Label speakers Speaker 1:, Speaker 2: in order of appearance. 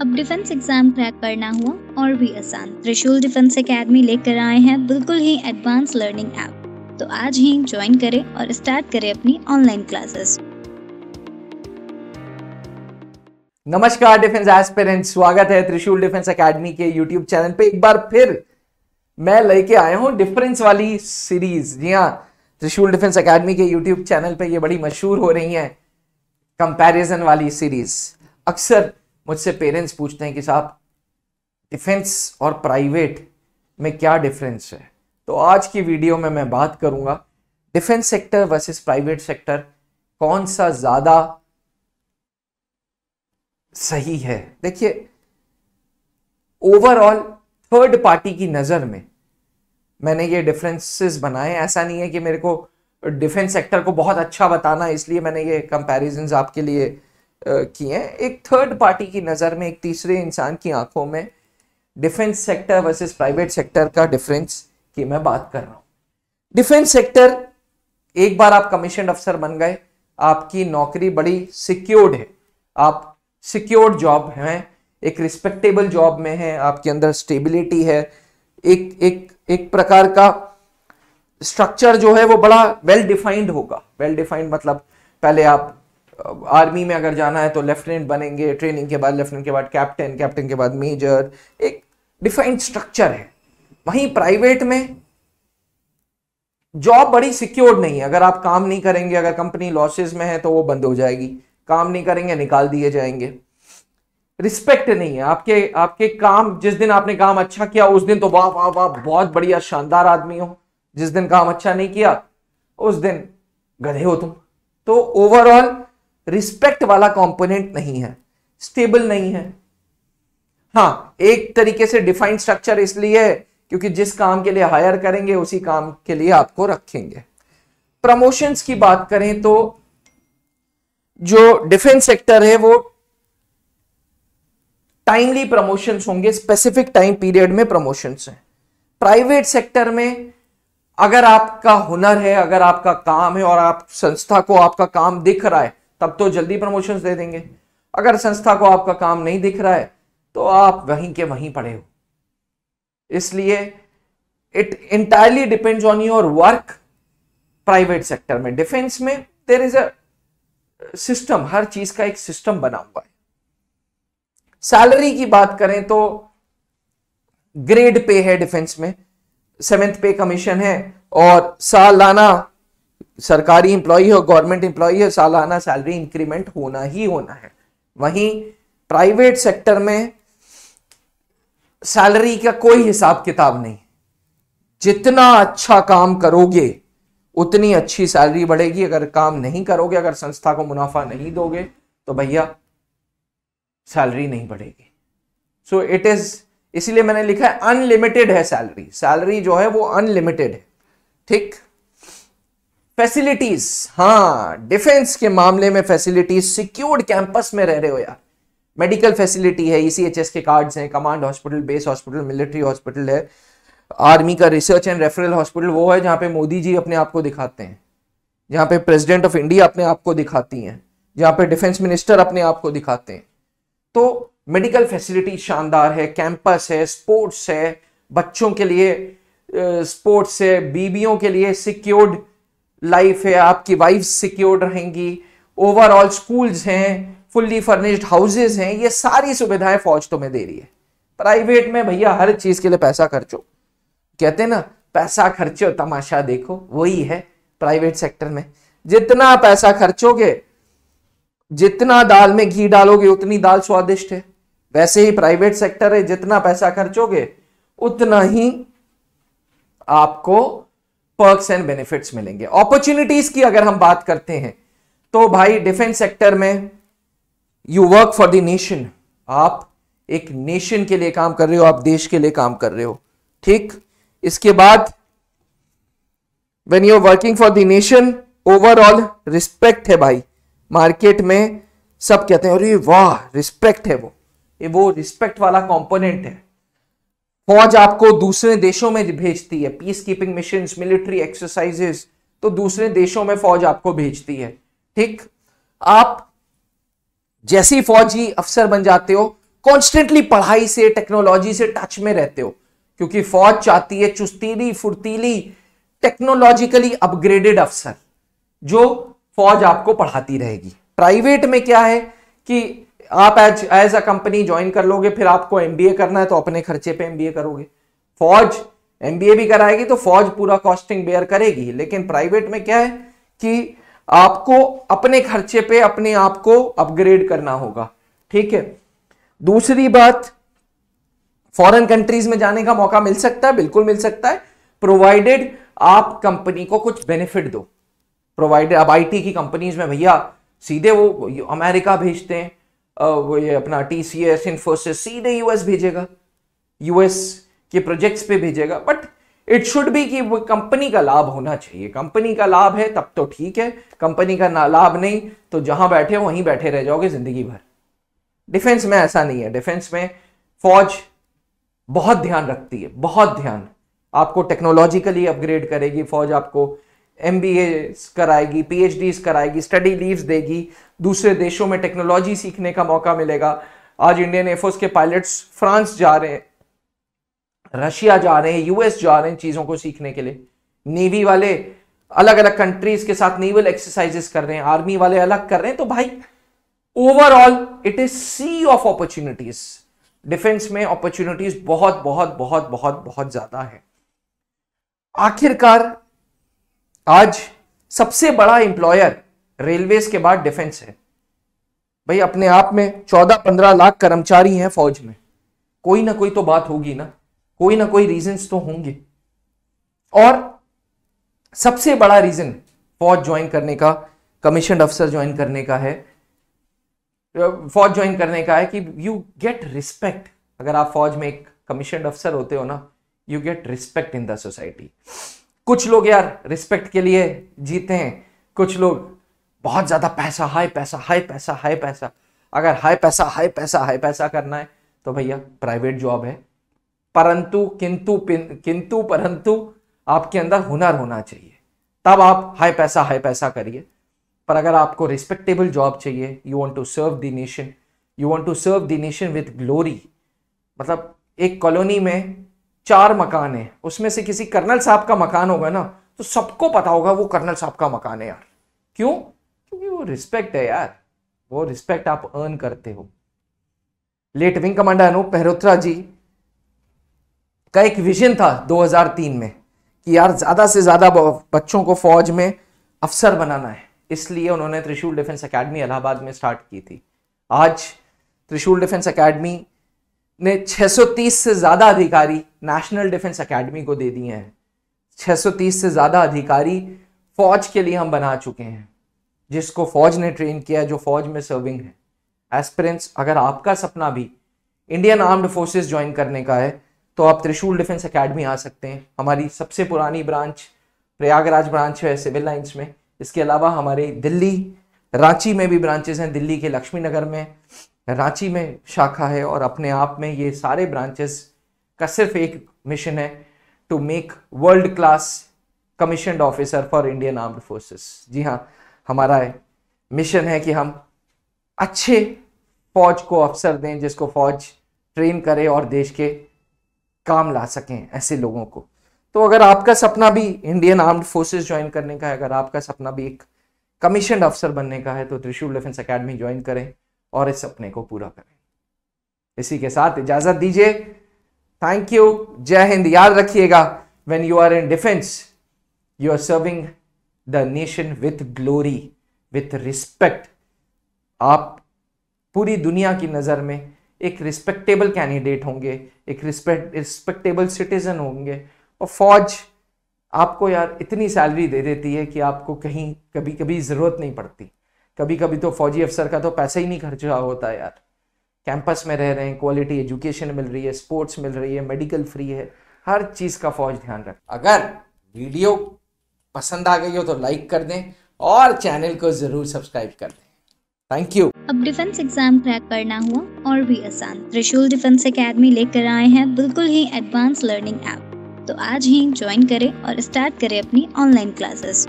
Speaker 1: अब defence exam crack करना हुआ और भी आसान त्रिशूल डिफेंस एकेडमी लेकर आए हैं बिल्कुल ही एडवांस लर्निंग ऐप तो आज ही ज्वाइन करें और स्टार्ट करें अपनी ऑनलाइन क्लासेस नमस्कार डिफेंस एस्पिरेंट्स स्वागत है त्रिशूल डिफेंस एकेडमी के यूट्यूब चैनल पे एक बार फिर मैं लेके आया हूँ डिफरेंस वाली सीरीज जी हाँ त्रिशूल डिफेंस एकेडमी के यूट्यूब चैनल पे ये बड़ी मशहूर हो रही है कंपैरिजन वाली सीरीज अक्सर मुझसे पेरेंट्स पूछते हैं कि साहब डिफेंस और प्राइवेट में क्या डिफरेंस है तो आज की वीडियो में मैं बात करूंगा defence sector versus private sector कौन सा ज़्यादा सही है देखिए ओवरऑल थर्ड पार्टी की नज़र में मैंने ये डिफरेंसेस बनाए ऐसा नहीं है कि मेरे को डिफेंस सेक्टर को बहुत अच्छा बताना इसलिए मैंने ये कंपेरिजन आपके लिए किए एक थर्ड पार्टी की नज़र में एक तीसरे इंसान की आंखों में defence sector versus private sector का डिफरेंस की मैं बात कर रहा हूँ डिफेंस सेक्टर एक बार आप कमीशन अफसर बन गए आपकी नौकरी बड़ी सिक्योर्ड है आप सिक्योर्ड जॉब हैं एक रिस्पेक्टेबल जॉब में है आपके अंदर स्टेबिलिटी है एक एक एक प्रकार का स्ट्रक्चर जो है वो बड़ा वेल डिफाइंड होगा वेल डिफाइंड मतलब पहले आप आर्मी में अगर जाना है तो लेफ्टिनेंट बनेंगे ट्रेनिंग के बाद लेफ्टिनेंट के बाद कैप्टन कैप्टन के बाद मेजर एक डिफाइंड स्ट्रक्चर है वहीं प्राइवेट में जॉब बड़ी सिक्योर्ड नहीं है अगर आप काम नहीं करेंगे अगर कंपनी लॉसेज में है तो वो बंद हो जाएगी काम नहीं करेंगे निकाल दिए जाएंगे रिस्पेक्ट नहीं है आपके आपके काम जिस दिन आपने काम अच्छा किया उस दिन तो वाह वाह वाह बहुत बढ़िया शानदार आदमी हो जिस दिन काम अच्छा नहीं किया उस दिन गधे हो तुम तो ओवरऑल रिस्पेक्ट वाला कॉम्पोनेंट नहीं है स्टेबल नहीं है हाँ एक तरीके से डिफाइंड स्ट्रक्चर इसलिए क्योंकि जिस काम के लिए हायर करेंगे उसी काम के लिए आपको रखेंगे प्रमोशंस की बात करें तो जो डिफेंस सेक्टर है वो टाइमली प्रमोशंस होंगे स्पेसिफिक टाइम पीरियड में प्रमोशंस हैं प्राइवेट सेक्टर में अगर आपका हुनर है अगर आपका काम है और आप संस्था को आपका काम दिख रहा है तब तो जल्दी प्रमोशन दे देंगे अगर संस्था को आपका काम नहीं दिख रहा है तो आप वहीं के वहीं पड़े हो इसलिए it entirely depends on your work private sector में डिफेंस में देर इज अ सिस्टम हर चीज का एक सिस्टम बना हुआ है सैलरी की बात करें तो ग्रेड पे है डिफेंस में सेवेंथ पे कमीशन है और सालाना सरकारी इम्प्लॉई हो गवर्नमेंट इंप्लॉई हो सालाना सैलरी इंक्रीमेंट होना ही होना है वहीं प्राइवेट सेक्टर में सैलरी का कोई हिसाब किताब नहीं जितना अच्छा काम करोगे उतनी अच्छी सैलरी बढ़ेगी अगर काम नहीं करोगे अगर संस्था को मुनाफा नहीं दोगे तो भैया सैलरी नहीं बढ़ेगी सो इट इज इसीलिए मैंने लिखा है अनलिमिटेड है सैलरी सैलरी जो है वो अनलिमिटेड है ठीक फैसिलिटीज हाँ डिफेंस के मामले में फैसिलिटीज सिक्योर्ड कैंपस में रह रहे हो यार मेडिकल फैसिलिटी है ईसीएचएस e के कार्ड्स हैं command hospital base hospital military hospital है आर्मी का रिसर्च एंड रेफरल हॉस्पिटल वो है जहाँ पे मोदी जी अपने आप को दिखाते हैं जहाँ पे प्रेसिडेंट ऑफ इंडिया अपने आप को दिखाती हैं जहाँ पे डिफेंस मिनिस्टर अपने आप को दिखाते हैं तो मेडिकल फैसिलिटी शानदार है कैंपस है स्पोर्ट्स है बच्चों के लिए स्पोर्ट्स है बीबियों के लिए सिक्योर्ड लाइफ है आपकी वाइफ सिक्योर्ड रहेंगी ओवरऑल स्कूल्स हैं फुल्ली फर्निश्ड हाउसेज हैं ये सारी सुविधाएं फौज तुम्हें दे रही है प्राइवेट में भैया हर चीज के लिए पैसा खर्चो कहते ना पैसा खर्चो तमाशा देखो वही है प्राइवेट सेक्टर में जितना पैसा खर्चोगे जितना दाल में घी डालोगे उतनी दाल स्वादिष्ट है वैसे ही प्राइवेट सेक्टर है जितना पैसा खर्चोगे उतना ही आपको पर्क्स एंड बेनिफिट्स मिलेंगे अपॉर्चुनिटीज की अगर हम बात करते हैं तो भाई डिफेंस सेक्टर में you work for the nation आप एक नेशन के लिए काम कर रहे हो आप देश के लिए काम कर रहे हो ठीक इसके बाद when you are working for the nation overall respect है भाई मार्केट में सब कहते हैं अरे वाह रिस्पेक्ट है वो ये वो रिस्पेक्ट वाला कंपोनेंट है फौज आपको दूसरे देशों में भेजती है peacekeeping mission military exercises तो दूसरे देशों में फौज आपको भेजती है ठीक आप जैसे ही फौजी अफसर बन जाते हो कॉन्स्टेंटली पढ़ाई से टेक्नोलॉजी से टच में रहते हो क्योंकि फौज चाहती है चुस्तीली फुर्तीली टेक्नोलॉजिकली अपग्रेडेड अफसर जो फौज आपको पढ़ाती रहेगी प्राइवेट में क्या है कि आप as as a company join कर लोगे फिर आपको एमबीए करना है तो अपने खर्चे पे एमबीए करोगे फौज एमबीए भी कराएगी तो फौज पूरा कॉस्टिंग बेयर करेगी लेकिन प्राइवेट में क्या है कि आपको अपने खर्चे पे अपने आप को अपग्रेड करना होगा ठीक है दूसरी बात फॉरेन कंट्रीज में जाने का मौका मिल सकता है बिल्कुल मिल सकता है प्रोवाइडेड आप कंपनी को कुछ बेनिफिट दो प्रोवाइडेड अब आईटी की कंपनीज में भैया सीधे वो अमेरिका भेजते हैं वो ये अपना टी सी एस इन्फोसिस सीधे यूएस भेजेगा यूएस के प्रोजेक्ट्स पे भेजेगा बट इट शुड बी कि वो कंपनी का लाभ होना चाहिए कंपनी का लाभ है तब तो ठीक है कंपनी का लाभ नहीं तो जहां बैठे हो वहीं बैठे रह जाओगे जिंदगी भर डिफेंस में ऐसा नहीं है डिफेंस में फौज बहुत ध्यान रखती है बहुत ध्यान आपको टेक्नोलॉजिकली अपग्रेड करेगी फौज आपको एम बी एस कराएगी पी एच कराएगी स्टडी लीव्स देगी दूसरे देशों में टेक्नोलॉजी सीखने का मौका मिलेगा आज इंडियन एयरफोर्स के पायलट्स फ्रांस जा रहे हैं रशिया जा रहे हैं यूएस जा रहे हैं चीज़ों को सीखने के लिए नेवी वाले अलग अलग कंट्रीज के साथ नेवल एक्सरसाइजेस कर रहे हैं आर्मी वाले अलग कर रहे हैं तो भाई overall it is sea of opportunities defence में अपॉर्चुनिटीज बहुत बहुत बहुत बहुत बहुत ज्यादा है आखिरकार आज सबसे बड़ा इंप्लॉयर रेलवेज के बाद डिफेंस है भाई अपने आप में चौदह पंद्रह लाख कर्मचारी हैं फौज में कोई ना कोई तो बात होगी ना कोई ना कोई रीजंस तो होंगे और सबसे बड़ा रीजन फौज ज्वाइन करने का कमीशन अफसर ज्वाइन करने का है फौज ज्वाइन करने का है कि यू गेट रिस्पेक्ट अगर आप फौज में एक कमीशन अफसर होते हो ना you get respect in the society कुछ लोग यार रिस्पेक्ट के लिए जीते हैं कुछ लोग बहुत ज़्यादा पैसा हाई पैसा हाई पैसा हाई पैसा अगर हाई पैसा हाई पैसा हाई पैसा करना है तो भैया प्राइवेट जॉब है परंतु किंतु किंतु परंतु आपके अंदर हुनर होना चाहिए तब आप हाई पैसा हाई पैसा करिए पर अगर आपको रिस्पेक्टेबल जॉब चाहिए you want to serve the nation you want to serve the nation with glory मतलब एक कॉलोनी में चार मकान है उसमें से किसी कर्नल साहब का मकान होगा ना तो सबको पता होगा वो कर्नल साहब का मकान है यार क्यों क्योंकि वो रिस्पेक्ट है यार वो रिस्पेक्ट आप अर्न करते हो late wing commander Anoop Pahrotra ji का एक विजन था 2003 में कि यार ज्यादा से ज्यादा बच्चों को फौज में अफसर बनाना है इसलिए उन्होंने त्रिशूल डिफेंस एकेडमी इलाहाबाद में स्टार्ट की थी आज त्रिशूल डिफेंस एकेडमी ने 630 से ज़्यादा अधिकारी नेशनल डिफेंस एकेडमी को दे दिए हैं 630 से ज़्यादा अधिकारी फौज के लिए हम बना चुके हैं जिसको फौज ने ट्रेन किया जो फौज में सर्विंग है एस्पिरेंट्स अगर आपका सपना भी इंडियन आर्म्ड फोर्सेस ज्वाइन करने का है तो आप त्रिशूल डिफेंस एकेडमी आ सकते हैं हमारी सबसे पुरानी ब्रांच प्रयागराज ब्रांच है सिविल लाइन्स में इसके अलावा हमारे दिल्ली रांची में भी ब्रांचेज हैं दिल्ली के लक्ष्मी नगर में रांची में शाखा है और अपने आप में ये सारे ब्रांचेस का सिर्फ एक मिशन है to make world class commissioned officer for Indian armed forces जी हाँ हमारा मिशन है कि हम अच्छे फौज को अफसर दें जिसको फौज ट्रेन करे और देश के काम ला सकें ऐसे लोगों को तो अगर आपका सपना भी इंडियन आर्म्ड फोर्सेस ज्वाइन करने का है अगर आपका सपना भी एक कमीशन अफसर बनने का है तो त्रिशूल डिफेंस अकेडमी ज्वाइन करें और इस सपने को पूरा करें इसी के साथ इजाजत दीजिए थैंक यू जय हिंद याद रखिएगा when you are in defence you are serving the nation with glory with respect आप पूरी दुनिया की नज़र में एक रिस्पेक्टेबल कैंडिडेट होंगे एक रिस्पेक्ट रिस्पेक्टेबल सिटीजन होंगे और फौज आपको यार इतनी सैलरी दे देती है कि आपको कहीं कभी कभी ज़रूरत नहीं पड़ती कभी कभी तो फौजी अफसर का तो पैसा ही नहीं खर्चा होता यार कैंपस में रह रहे हैं क्वालिटी एजुकेशन मिल रही है स्पोर्ट्स मिल रही है मेडिकल फ्री है हर चीज का फौज ध्यान रख अगर वीडियो पसंद आ गई हो तो लाइक कर दें और चैनल को जरूर सब्सक्राइब कर दें थैंक यू अब डिफेंस एग्जाम क्रैक करना हुआ और भी आसान त्रिशूल डिफेंस एकेडमी लेकर आए हैं बिल्कुल ही एडवांस लर्निंग ऐप तो आज ही ज्वाइन करें और स्टार्ट करें अपनी ऑनलाइन क्लासेस